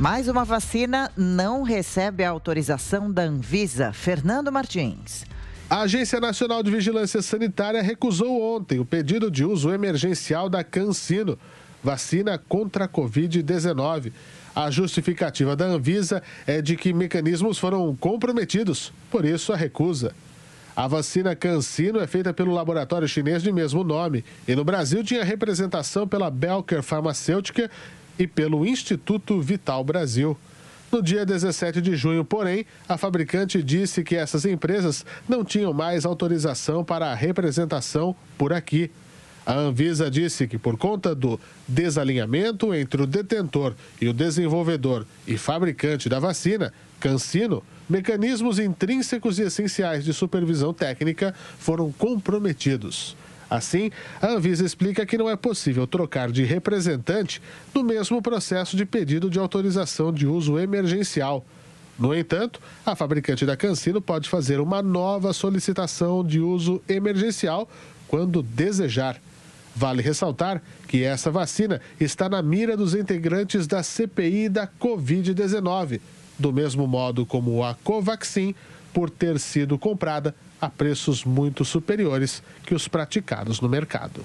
Mais uma vacina não recebe a autorização da Anvisa. Fernando Martins. A Agência Nacional de Vigilância Sanitária recusou ontem o pedido de uso emergencial da Cancino, vacina contra a Covid-19. A justificativa da Anvisa é de que mecanismos foram comprometidos, por isso a recusa. A vacina Cancino é feita pelo laboratório chinês de mesmo nome e no Brasil tinha representação pela Belker Farmacêutica e pelo Instituto Vital Brasil. No dia 17 de junho, porém, a fabricante disse que essas empresas não tinham mais autorização para a representação por aqui. A Anvisa disse que, por conta do desalinhamento entre o detentor e o desenvolvedor e fabricante da vacina, Cancino, mecanismos intrínsecos e essenciais de supervisão técnica foram comprometidos. Assim, a Anvisa explica que não é possível trocar de representante no mesmo processo de pedido de autorização de uso emergencial. No entanto, a fabricante da Cancino pode fazer uma nova solicitação de uso emergencial quando desejar. Vale ressaltar que essa vacina está na mira dos integrantes da CPI da Covid-19, do mesmo modo como a Covaxin por ter sido comprada a preços muito superiores que os praticados no mercado.